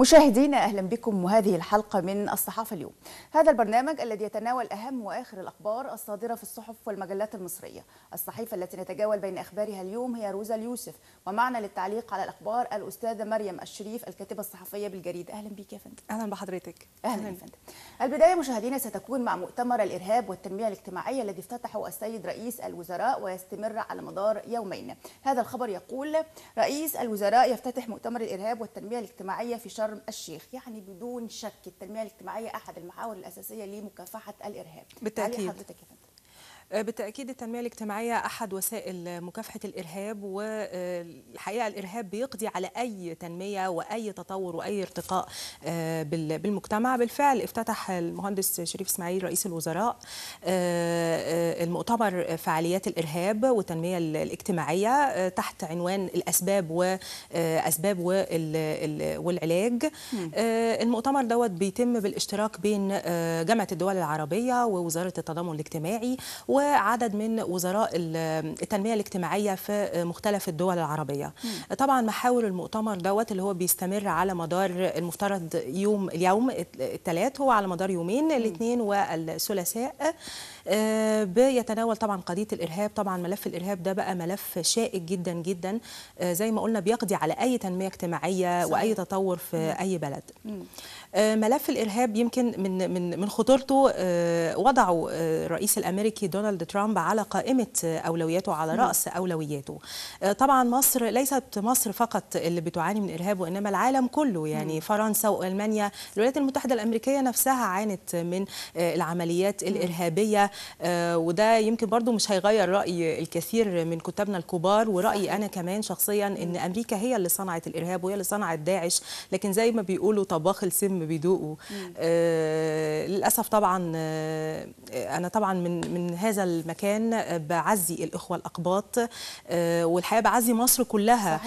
مشاهدينا اهلا بكم وهذه الحلقه من الصحافه اليوم. هذا البرنامج الذي يتناول اهم واخر الاخبار الصادره في الصحف والمجلات المصريه. الصحيفه التي نتجاول بين اخبارها اليوم هي روزا اليوسف ومعنا للتعليق على الاخبار الاستاذه مريم الشريف الكاتبه الصحفيه بالجريده. اهلا بك يا فندم. اهلا بحضرتك. اهلا, يا فندم. البدايه مشاهدينا ستكون مع مؤتمر الارهاب والتنميه الاجتماعيه الذي افتتحه السيد رئيس الوزراء ويستمر على مدار يومين. هذا الخبر يقول رئيس الوزراء يفتتح مؤتمر الارهاب والتنميه الاجتماعيه في شهر شرم الشيخ يعني بدون شك التنميه الاجتماعيه احد المحاور الاساسيه لمكافحه الارهاب بالتاكيد حضرتك يا فندم آه، بالتأكيد التنمية الاجتماعية أحد وسائل مكافحة الإرهاب والحقيقة الإرهاب بيقضي على أي تنمية وأي تطور وأي ارتقاء آه، بالمجتمع بالفعل افتتح المهندس شريف إسماعيل رئيس الوزراء آه، المؤتمر فعاليات الإرهاب والتنمية الاجتماعية تحت عنوان الأسباب وأسباب والعلاج المؤتمر دوت بيتم بالاشتراك بين جامعة الدول العربية ووزارة التضامن الاجتماعي و وعدد من وزراء التنميه الاجتماعيه في مختلف الدول العربيه طبعا محاور المؤتمر دوت اللي هو بيستمر على مدار المفترض يوم اليوم الثلاث هو على مدار يومين الاثنين والثلاثاء آه، بيتناول طبعا قضيه الارهاب طبعا ملف الارهاب ده بقى ملف شائك جدا جدا آه، زي ما قلنا بيقضي على اي تنميه اجتماعيه صحيح. واي تطور في مم. اي بلد مم. آه، ملف الارهاب يمكن من من من خطورته وضعه الرئيس الامريكي دونالد ترامب على قائمه اولوياته على راس اولوياته طبعا مصر ليست مصر فقط اللي بتعاني من ارهاب وانما العالم كله يعني فرنسا والمانيا الولايات المتحده الامريكيه نفسها عانت من العمليات الارهابيه آه، وده يمكن برضو مش هيغير رأي الكثير من كتابنا الكبار ورأيي أنا كمان شخصيا أن أمريكا هي اللي صنعت الإرهاب وهي اللي صنعت داعش لكن زي ما بيقولوا طباخ السم بيدوقوا آه، للأسف طبعا آه، أنا طبعا من, من هذا المكان بعزي الإخوة الأقباط والحقيقة بعزي مصر كلها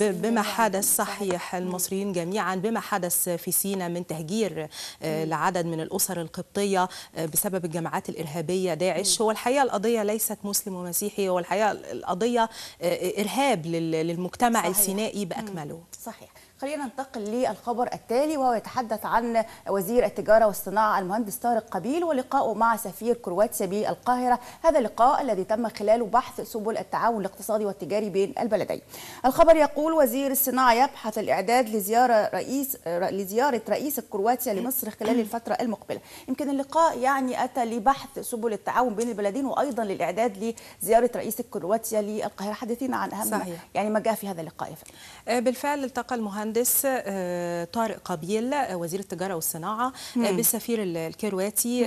بما حدث صحيح المصريين جميعا بما حدث في سينا من تهجير لعدد من الأسر القبطية بسبب الجماعات الإرهابية داعش هو الحقيقة القضية ليست مسلم ومسيحي هو الحقيقة القضية آه، إرهاب للمجتمع صحيح. السينائي بأكمله صحيح خلينا ننتقل للخبر التالي وهو يتحدث عن وزير التجاره والصناعه المهندس طارق قبيل ولقائه مع سفير كرواتيا بالقاهره هذا اللقاء الذي تم خلاله بحث سبل التعاون الاقتصادي والتجاري بين البلدين الخبر يقول وزير الصناعه يبحث الاعداد لزياره رئيس لزياره رئيس كرواتيا لمصر خلال الفتره المقبله يمكن اللقاء يعني اتى لبحث سبل التعاون بين البلدين وايضا للاعداد لزياره رئيس كرواتيا للقاهره حدثينا عن اهم صحيح. يعني ما جاء في هذا اللقاء آه، بالفعل التقى المهندس المهندس آه، طارق قبيل آه، وزير التجاره والصناعه آه، مم. بالسفير الكرواتي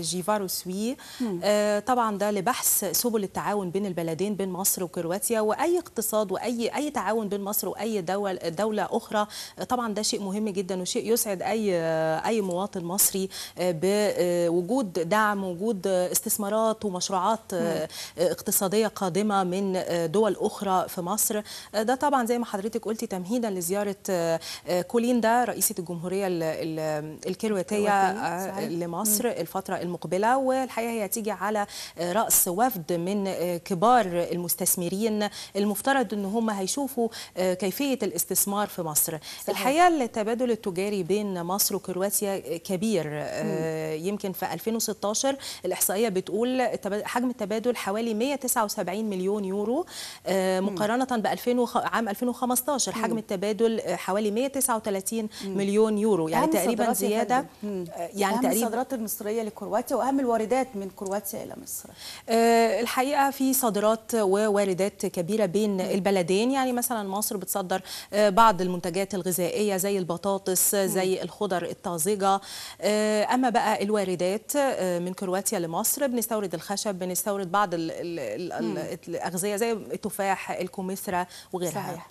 جيفارو سوي طبعا ده لبحث سبل التعاون بين البلدين بين مصر وكرواتيا واي اقتصاد واي اي تعاون بين مصر واي دول دوله اخرى طبعا ده شيء مهم جدا وشيء يسعد اي اي مواطن مصري بوجود دعم وجود استثمارات ومشروعات مم. اقتصاديه قادمه من دول اخرى في مصر ده طبعا زي ما حضرتك قلتي تمهيدا لزيارة لزيارة آه، آه، كوليندا رئيسة الجمهورية آه، الكرواتية لمصر الفترة المقبلة والحقيقة هي تيجي على رأس وفد من كبار المستثمرين المفترض أن هم هيشوفوا كيفية الاستثمار في مصر الحقيقة التبادل التجاري بين مصر وكرواتيا كبير يمكن في 2016 الإحصائية بتقول حجم التبادل حوالي 179 مليون يورو مقارنة ب 2015 حجم تبادل آه، حوالي 139 مليون يورو يعني تقريبا زياده آه، يعني أهم تقريبا الصادرات المصريه لكرواتيا واهم الواردات من كرواتيا الى مصر أه الحقيقه في صادرات وواردات كبيره بين البلدين يعني مثلا مصر بتصدر آه، بعض المنتجات الغذائيه زي البطاطس زي الخضر الطازجه اما بقى الواردات من كرواتيا لمصر بنستورد الخشب بنستورد بعض الاغذيه زي التفاح الكمثرى وغيرها صحيح.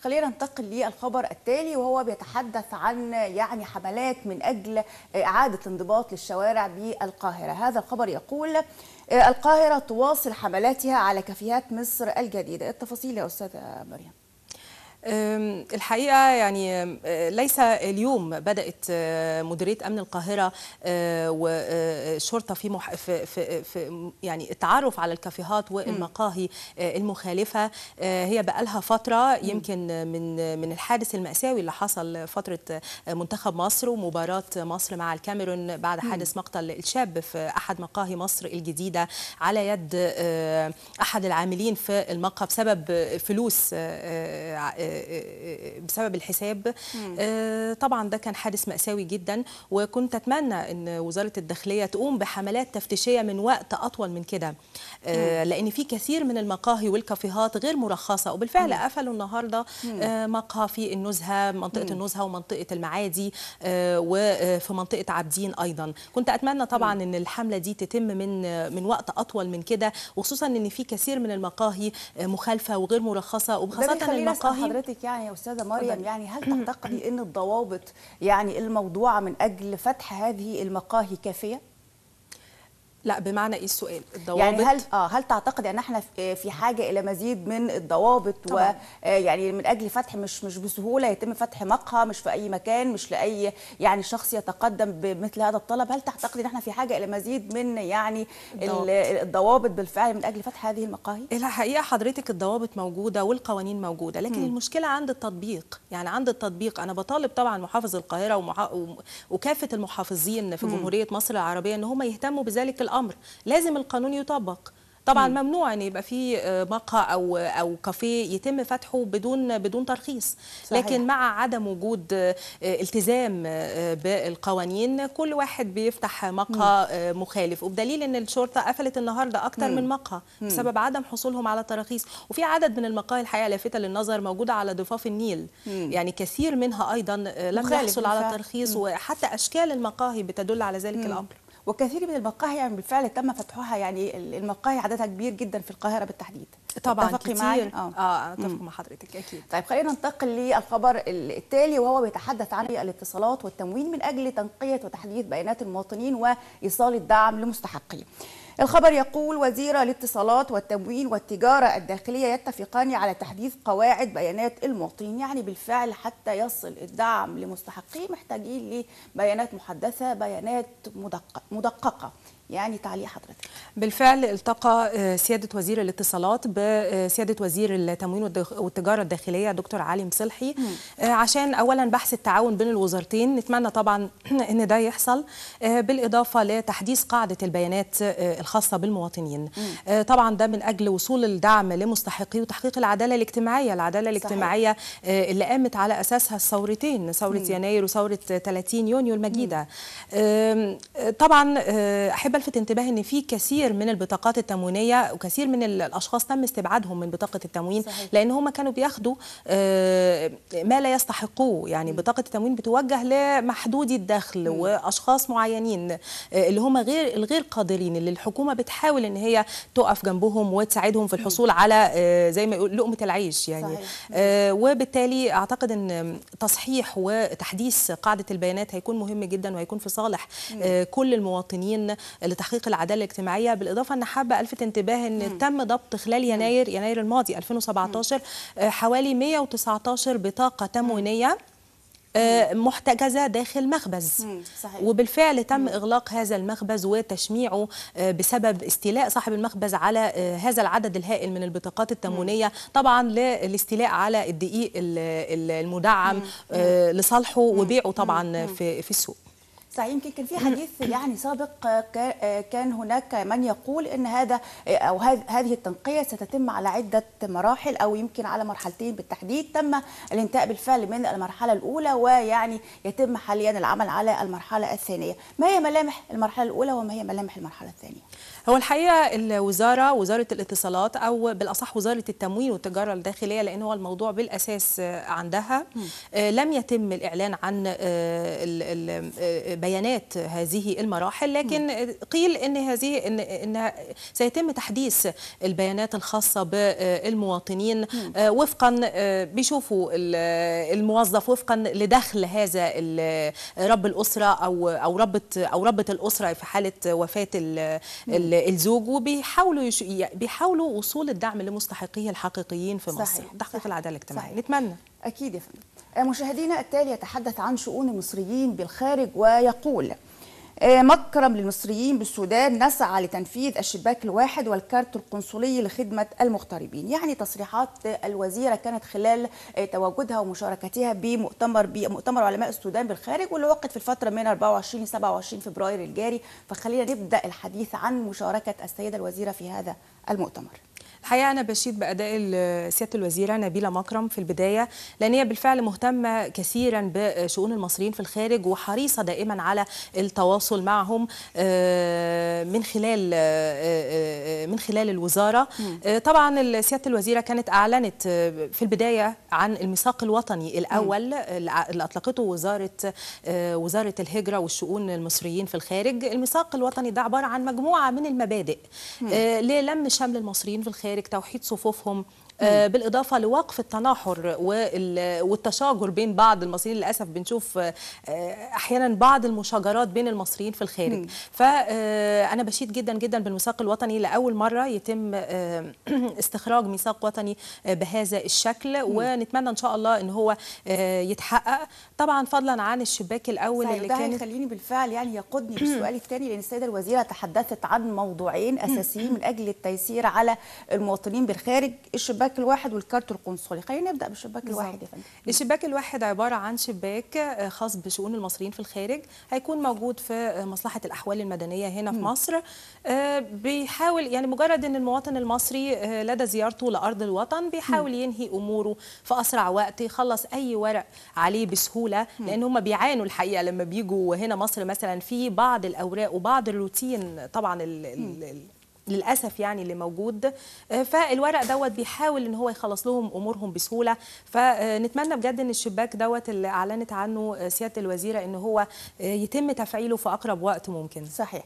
خلينا ننتقل للخبر التالي وهو بيتحدث عن يعني حملات من أجل إعادة انضباط للشوارع بالقاهرة هذا الخبر يقول آه، القاهرة تواصل حملاتها على كافيهات مصر الجديدة التفاصيل يا أستاذة مريم الحقيقه يعني ليس اليوم بدات مديريه امن القاهره والشرطه في, مح... في, في, في يعني التعرف على الكافيهات والمقاهي المخالفه أه، هي بقى لها فتره يمكن من من الحادث الماساوي اللي حصل فتره منتخب مصر ومباراه مصر مع الكاميرون بعد حادث مقتل الشاب في احد مقاهي مصر الجديده على يد احد العاملين في المقهى بسبب فلوس أه، أه، بسبب الحساب آه، طبعا ده كان حادث مأساوي جدا وكنت أتمنى أن وزارة الداخلية تقوم بحملات تفتيشية من وقت أطول من كده آه، لأن في كثير من المقاهي والكافيهات غير مرخصة وبالفعل قفلوا النهاردة آه، مقهى في النزهة منطقة النزهة ومنطقة المعادي وفي منطقة عابدين أيضا كنت أتمنى طبعا أن الحملة دي تتم من من وقت أطول من كده وخصوصا أن في كثير من المقاهي مخالفة وغير مرخصة وخاصة المقاهي حضرتك يعني يا استاذه مريم يعني هل تعتقدي ان الضوابط يعني الموضوعه من اجل فتح هذه المقاهي كافيه؟ لا بمعنى ايه السؤال يعني الضوابط يعني هل اه هل تعتقد ان احنا في حاجه الى مزيد من الضوابط ويعني آه، من اجل فتح مش مش بسهوله يتم فتح مقهى مش في اي مكان مش لاي يعني شخص يتقدم بمثل هذا الطلب هل تعتقد ان احنا في حاجه الى مزيد من يعني الضوابط, الضوابط بالفعل من اجل فتح هذه المقاهي الحقيقه حضرتك الضوابط موجوده والقوانين موجوده لكن م. المشكله عند التطبيق يعني عند التطبيق انا بطالب طبعا محافظ القاهره ومحا... وكافه المحافظين في م. جمهوريه مصر العربيه ان هم يهتموا بذلك الامر لازم القانون يطبق طبعا مم. ممنوع ان يبقى في مقهى آه، او او كافيه يتم فتحه بدون بدون ترخيص صحيح. لكن مع عدم وجود آه، التزام آه، بالقوانين كل واحد بيفتح مقهى مم. مخالف وبدليل ان الشرطه قفلت النهارده اكتر من مقهى بسبب عدم حصولهم على تراخيص وفي عدد من المقاهي الحقيقه لافته للنظر موجوده على ضفاف النيل مم. يعني كثير منها ايضا لم يحصل على ترخيص وحتى اشكال المقاهي بتدل على ذلك مم. الامر وكثير من المقاهي يعني بالفعل تم فتحها يعني المقاهي عددها كبير جدا في القاهره بالتحديد طبعا اتفقي معي اه اه اتفق مع حضرتك اكيد طيب خلينا ننتقل للخبر التالي وهو بيتحدث عن الاتصالات والتموين من اجل تنقيه وتحديث بيانات المواطنين وايصال الدعم لمستحقيه الخبر يقول وزير الاتصالات والتموين والتجارة الداخلية يتفقان على تحديث قواعد بيانات المواطنين يعني بالفعل حتى يصل الدعم لمستحقيه محتاجين لبيانات محدثة بيانات مدققة يعني تعليق حضرتك بالفعل التقى آه، سيادة وزير الاتصالات بسيادة آه، وزير التموين والتجارة الداخلية دكتور علي مصلحي آه، عشان أولا بحث التعاون بين الوزارتين نتمنى طبعا أن ده يحصل بالإضافة لتحديث قاعدة البيانات الخاصة بالمواطنين طبعا ده من أجل وصول الدعم لمستحقيه وتحقيق العدالة الاجتماعية العدالة الاجتماعية اللي قامت على أساسها الثورتين ثورة يناير وثورة 30 يونيو المجيدة طبعا أحب بلفت انتباه ان في كثير من البطاقات التموينيه وكثير من الاشخاص تم استبعادهم من بطاقه التموين صحيح. لان هم كانوا بياخدوا آه، ما لا يستحقوه يعني بطاقه التموين بتوجه لمحدودي الدخل م. واشخاص معينين آه، اللي هم غير الغير قادرين اللي الحكومه بتحاول ان هي تقف جنبهم وتساعدهم في الحصول على آه، زي ما يقول لقمه العيش يعني صحيح. وبالتالي اعتقد ان تصحيح وتحديث قاعده البيانات هيكون مهم جدا وهيكون في صالح كل المواطنين لتحقيق العداله الاجتماعيه بالاضافه ان حابه الفت انتباه ان تم ضبط خلال يناير يناير الماضي 2017 آه، حوالي 119 بطاقه تموينيه آه، محتجزة داخل مخبز صحيح. وبالفعل تم إغلاق هذا المخبز وتشميعه آه، بسبب استيلاء صاحب المخبز على هذا العدد الهائل من البطاقات التموينية طبعا للاستيلاء على الدقيق المدعم لصالحه وبيعه طبعا في السوق صحيح يمكن كان في حديث يعني سابق آه، آه، كان هناك من يقول ان هذا آه، او هذه التنقيه ستتم على عده مراحل او يمكن على مرحلتين بالتحديد تم الانتهاء بالفعل من المرحله الاولى ويعني يتم حاليا العمل على المرحله الثانيه ما هي ملامح المرحله الاولى وما هي ملامح المرحله الثانيه هو الحقيقه الوزاره وزاره الاتصالات او بالاصح وزاره التموين والتجاره الداخليه لان هو الموضوع بالاساس عندها آه، لم يتم الاعلان عن آه، آه، بيانات هذه المراحل لكن قيل ان هذه ان سيتم تحديث البيانات الخاصه بالمواطنين وفقا بيشوفوا الموظف وفقا لدخل هذا رب الاسره او او ربط او ربط الاسره في حاله وفاه ال الزوج وبيحاولوا بيحاولوا وصول الدعم لمستحقيه الحقيقيين في مصر صحيح. تحقيق العداله الاجتماعيه نتمنى اكيد يا فندم آه، مشاهدينا التالي يتحدث عن شؤون المصريين بالخارج ويقول آه، مكرم للمصريين بالسودان نسعى لتنفيذ الشباك الواحد والكارت القنصلي لخدمة المغتربين يعني تصريحات الوزيرة كانت خلال آه، تواجدها ومشاركتها بمؤتمر بمؤتمر علماء السودان بالخارج واللي وقت في الفترة من 24 ل 27 فبراير الجاري فخلينا نبدأ الحديث عن مشاركة السيدة الوزيرة في هذا المؤتمر الحقيقه انا بشيد باداء سياده الوزيره نبيله مكرم في البدايه لان هي بالفعل مهتمه كثيرا بشؤون المصريين في الخارج وحريصه دائما على التواصل معهم آه، من خلال آه، آه، من خلال الوزاره طبعا سياده الوزيره كانت اعلنت في البدايه عن الميثاق الوطني الاول اللي اطلقته وزاره وزاره الهجره والشؤون المصريين في الخارج الميثاق الوطني ده عباره عن مجموعه من المبادئ للم شمل المصريين في الخارج المشارك توحيد صفوفهم آه، بالاضافه لوقف التناحر والتشاجر بين بعض المصريين للاسف بنشوف آه، احيانا بعض المشاجرات بين المصريين في الخارج فانا آه، بشيد جدا جدا بالميثاق الوطني لاول مره يتم استخراج ميثاق وطني بهذا الشكل ونتمنى ان شاء الله ان هو يتحقق طبعا فضلا عن الشباك الاول اللي كان خليني بالفعل يعني يقودني بالسؤال الثاني لان السيده الوزيره تحدثت عن موضوعين اساسيين من اجل التيسير على المواطنين بالخارج الشباك الشباك الواحد والكارت القنصلي خلينا نبدا بالشباك الواحد يا فندم الشباك الواحد عباره عن شباك آه، خاص بشؤون المصريين في الخارج هيكون موجود في آه، مصلحه الاحوال المدنيه هنا في مصر آه، بيحاول يعني مجرد ان المواطن المصري لدى زيارته لارض الوطن بيحاول ينهي اموره في اسرع وقت يخلص اي ورق عليه بسهوله لان هم بيعانوا الحقيقه لما بيجوا هنا مصر مثلا في بعض الاوراق وبعض الروتين طبعا للاسف يعني اللي موجود آه، فالورق دوت بيحاول ان هو يخلص لهم امورهم بسهوله فنتمنى بجد ان الشباك دوت اللي اعلنت عنه آه، سياده الوزيره ان هو آه، يتم تفعيله في اقرب وقت ممكن صحيح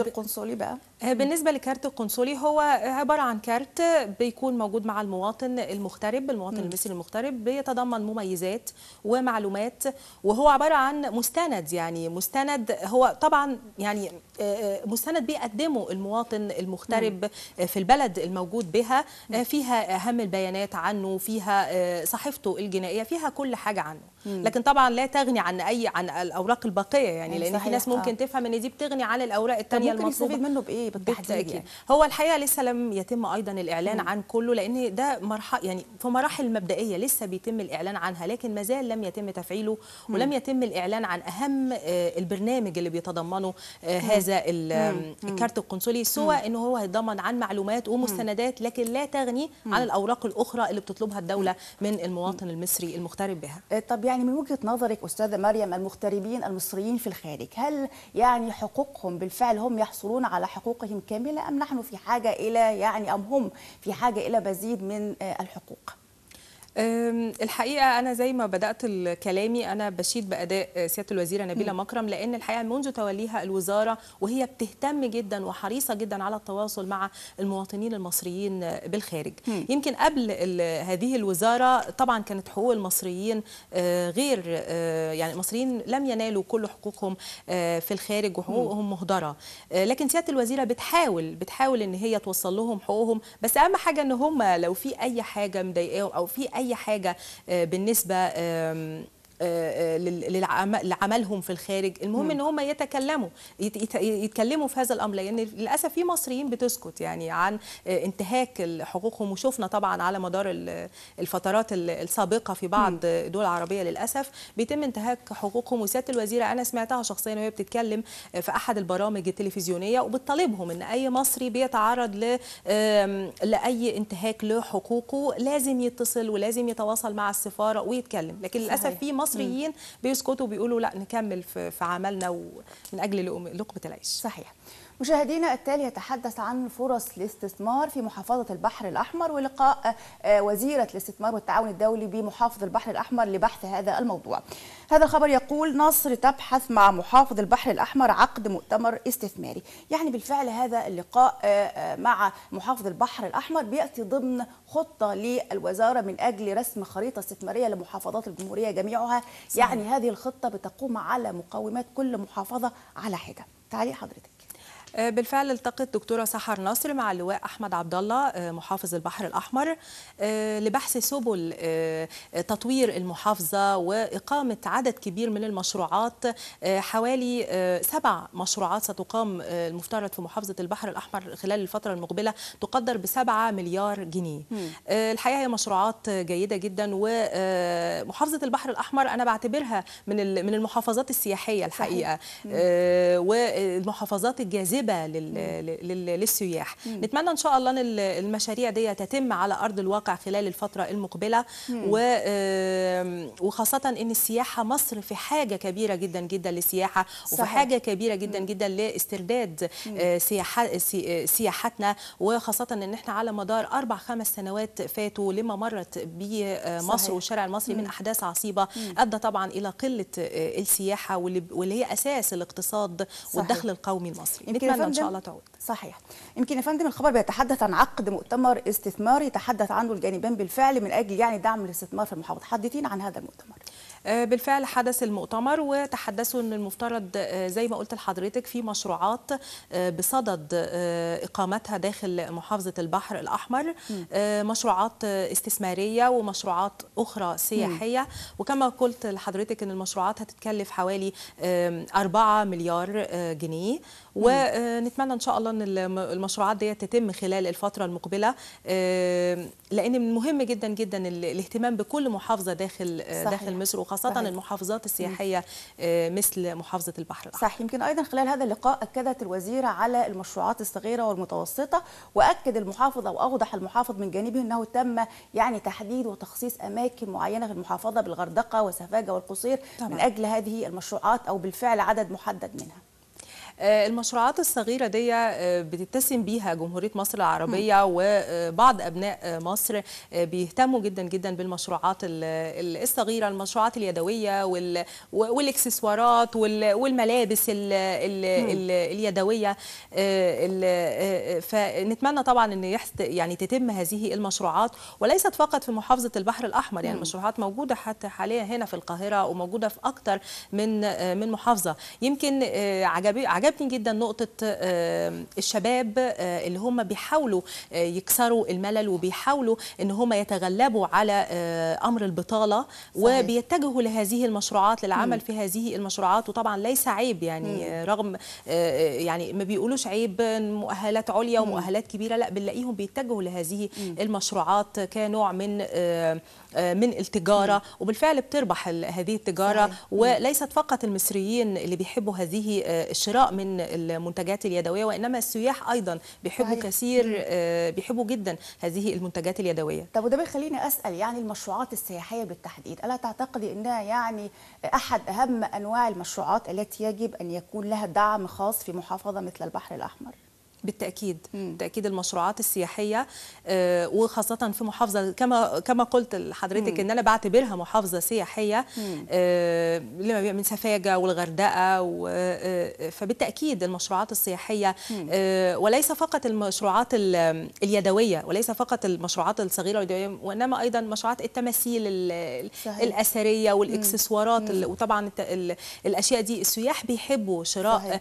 القنصلي بقى آه، بالنسبه لكارت القنصلي هو عباره عن كارت بيكون موجود مع المواطن المغترب المواطن المصري المغترب بيتضمن مميزات ومعلومات وهو عباره عن مستند يعني مستند هو طبعا يعني آه، آه، مستند بيقدمه المواطن المغترب في البلد الموجود بها فيها اهم البيانات عنه فيها صحيفته الجنائيه فيها كل حاجه عنه لكن طبعا لا تغني عن اي عن الاوراق الباقيه يعني لان في ناس ممكن تفهم ان دي بتغني عن الاوراق الثانيه المطلوبه منه بايه بالتاكيد بالتحديد يعني. يعني. هو الحقيقه لسه لم يتم ايضا الاعلان م. عن كله لان ده مرحله يعني في مراحل مبدئيه لسه بيتم الاعلان عنها لكن ما زال لم يتم تفعيله م. ولم يتم الاعلان عن اهم آه، البرنامج اللي بيتضمنه آه، هذا الكارت القنصلي سوى ان هو هيتضمن عن معلومات ومستندات لكن لا تغني عن الاوراق الاخرى اللي بتطلبها الدوله من المواطن المصري المغترب بها آه، طب يعني من وجهه نظرك استاذه مريم المغتربين المصريين في الخارج هل يعني حقوقهم بالفعل هم يحصلون على حقوق حقوقهم كاملة أم نحن في حاجة إلى يعني أم هم في حاجة إلى مزيد من آه، الحقوق الحقيقه انا زي ما بدات كلامي انا بشيد باداء آه، سياده الوزيره نبيله مكرم لان الحقيقه منذ توليها الوزاره وهي بتهتم جدا وحريصه جدا على التواصل مع المواطنين المصريين آه، بالخارج م. يمكن قبل هذه الوزاره طبعا كانت حقوق المصريين آه، غير يعني المصريين لم ينالوا كل حقوقهم في الخارج وحقوقهم مهدره لكن سياده الوزيره بتحاول بتحاول ان هي توصل لهم حقوقهم بس اهم حاجه ان هم لو في اي حاجه مضايقاهم او في اي اي حاجه آه، بالنسبه آه، آه، لعملهم في الخارج المهم ان هم يتكلموا يتكلموا في هذا الامر لان للاسف في مصريين بتسكت يعني عن آه، انتهاك حقوقهم وشفنا طبعا على مدار الفترات السابقه في بعض الدول العربيه للاسف بيتم انتهاك حقوقهم وسياده الوزيره انا سمعتها شخصيا وهي بتتكلم في احد البرامج التلفزيونيه وبتطالبهم ان اي مصري بيتعرض ل لاي انتهاك لحقوقه لازم يتصل ولازم يتواصل مع السفاره ويتكلم لكن للاسف في مصر المصريين بيسكتوا بيقولوا لا نكمل في عملنا من اجل لقمه العيش صحيح مشاهدينا التالي يتحدث عن فرص الاستثمار في محافظة البحر الأحمر ولقاء آه، وزيرة الاستثمار والتعاون الدولي بمحافظ البحر الأحمر لبحث هذا الموضوع هذا الخبر يقول نصر تبحث مع محافظ البحر الأحمر عقد مؤتمر استثماري يعني بالفعل هذا اللقاء آه، آه، مع محافظ البحر الأحمر بيأتي ضمن خطة للوزارة من أجل رسم خريطة استثمارية لمحافظات الجمهورية جميعها يعني هذه الخطة بتقوم على مقومات كل محافظة على حدة تعالي حضرتك آه، بالفعل التقت دكتوره سحر نصر مع اللواء احمد عبد الله آه، محافظ البحر الاحمر آه، لبحث سبل تطوير المحافظه واقامه عدد كبير من المشروعات حوالي سبع مشروعات ستقام المفترض في محافظه البحر الاحمر خلال الفتره المقبله تقدر ب 7 مليار جنيه. الحقيقه هي مشروعات جيده جدا ومحافظه البحر الاحمر انا بعتبرها من من المحافظات السياحيه الحقيقه والمحافظات الجاذبه جاذبه للسياح نتمنى ان شاء الله ان المشاريع دي تتم على ارض الواقع خلال الفتره المقبله و... وخاصه ان السياحه مصر في حاجه كبيره جدا جدا للسياحه وفي صحيح. حاجه كبيره جدا جدا لاسترداد آه، آه، سياحتنا وخاصه ان احنا على مدار اربع خمس سنوات فاتوا لما مرت بمصر آه، والشارع المصري من احداث عصيبه ادى طبعا الى قله السياحه واللي هي اساس الاقتصاد صحيح. والدخل القومي المصري نتمنى ان شاء الله تعود صحيح يمكن يا فندم الخبر بيتحدث عن عقد مؤتمر استثماري تحدث عنه الجانبان بالفعل من اجل يعني دعم الاستثمار في المحافظه حدثينا عن هذا المؤتمر آه، بالفعل حدث المؤتمر وتحدثوا ان المفترض آه، زي ما قلت لحضرتك في مشروعات آه، بصدد اقامتها داخل محافظه البحر الاحمر مشروعات استثماريه ومشروعات اخرى سياحيه وكما قلت لحضرتك ان المشروعات هتتكلف حوالي 4 مليار جنيه ونتمنى ان شاء الله ان المشروعات دي تتم خلال الفتره المقبله لان من مهم جدا جدا الاهتمام بكل محافظه داخل آه، صحيح. داخل مصر وخاصه صحيح. المحافظات السياحيه آه، مثل محافظه البحر الاحمر صح يمكن ايضا خلال هذا اللقاء اكدت الوزيره على المشروعات الصغيره والمتوسطه واكد المحافظ او اوضح المحافظ من جانبه انه تم يعني تحديد وتخصيص اماكن معينه في المحافظه بالغردقه وسفاجه والقصير طبعا. من اجل هذه المشروعات او بالفعل عدد محدد منها آه، المشروعات الصغيرة دي آه، بتتسم بيها جمهورية مصر العربية وبعض آه، أبناء مصر بيهتموا جدا جدا بالمشروعات الصغيرة المشروعات اليدوية والإكسسوارات والملابس اليدوية فنتمنى طبعا أن يعني تتم هذه المشروعات وليست فقط في محافظة البحر الأحمر يعني المشروعات موجودة حتى حاليا هنا في القاهرة وموجودة في أكثر من من محافظة يمكن عجبي عجبتني جدا نقطه آه، الشباب آه، اللي هم بيحاولوا آه، يكسروا الملل وبيحاولوا ان هم يتغلبوا على امر البطاله وبيتجهوا لهذه المشروعات للعمل في هذه المشروعات وطبعا ليس عيب يعني رغم يعني ما بيقولوش عيب مؤهلات عليا ومؤهلات كبيره لا بنلاقيهم بيتجهوا لهذه المشروعات كنوع من من التجاره وبالفعل بتربح هذه التجاره وليست فقط المصريين اللي بيحبوا هذه الشراء من المنتجات اليدويه وانما السياح ايضا بيحبوا صحيح. كثير آه، بيحبوا جدا هذه المنتجات اليدويه طب وده بيخليني اسال يعني المشروعات السياحيه بالتحديد الا تعتقدي انها يعني احد اهم انواع المشروعات التي يجب ان يكون لها دعم خاص في محافظه مثل البحر الاحمر بالتاكيد بالتاكيد المشروعات السياحيه آه، وخاصه في محافظه كما كما قلت لحضرتك ان انا بعتبرها محافظه سياحيه آه، لما من سفاجه والغردقه آه، فبالتاكيد المشروعات السياحيه وليس فقط المشروعات اليدويه وليس فقط المشروعات الصغيره واليدويه وانما ايضا مشروعات التماثيل الاثريه والاكسسوارات وطبعا الاشياء دي السياح بيحبوا شراء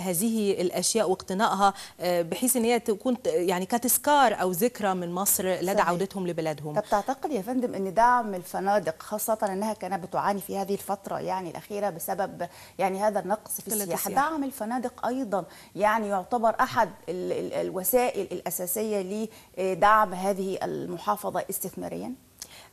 هذه الاشياء واقتنائها آه، بحيث ان هي تكون يعني كتذكار او ذكرى من مصر لدى صحيح. عودتهم لبلادهم طب تعتقد يا فندم ان دعم الفنادق خاصه انها كانت بتعاني في هذه الفتره يعني الاخيره بسبب يعني هذا النقص في السياحه دعم الفنادق ايضا يعني يعتبر احد الوسائل الاساسيه لدعم هذه المحافظه استثماريا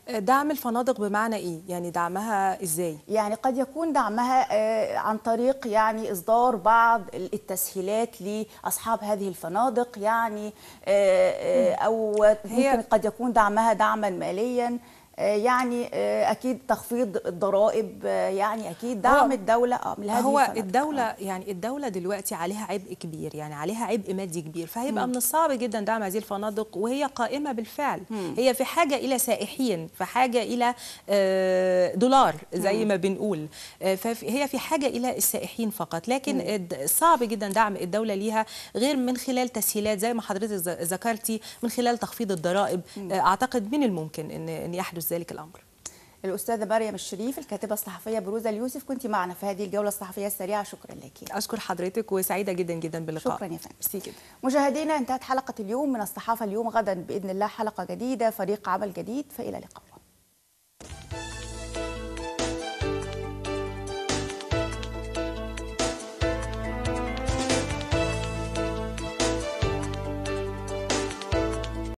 دعم الفنادق بمعنى ايه يعني دعمها ازاي يعني قد يكون دعمها آه، عن طريق يعني اصدار بعض التسهيلات لاصحاب هذه الفنادق يعني آه، آه، او هي قد يكون دعمها دعما ماليا آه، يعني آه، اكيد تخفيض الضرائب آه، يعني اكيد دعم الدوله اه هو الدوله يعني الدوله دلوقتي عليها عبء كبير يعني عليها عبء مادي كبير فهيبقى من الصعب جدا دعم هذه الفنادق وهي قائمه بالفعل مم. هي في حاجه الى سائحين في حاجه الى دولار زي ما بنقول فهي في حاجه الى السائحين فقط لكن صعب جدا دعم الدوله ليها غير من خلال تسهيلات زي ما حضرتك ذكرتي من خلال تخفيض الضرائب مم. اعتقد من الممكن ان يحدث ذلك الامر الأستاذة مريم الشريف الكاتبة الصحفية بروزة اليوسف كنت معنا في هذه الجولة الصحفية السريعة شكرا لك أشكر حضرتك وسعيدة جدا جدا باللقاء شكرا يا فندم ميرسي جدا مشاهدينا انتهت حلقة اليوم من الصحافة اليوم غدا بإذن الله حلقة جديدة فريق عمل جديد فإلى اللقاء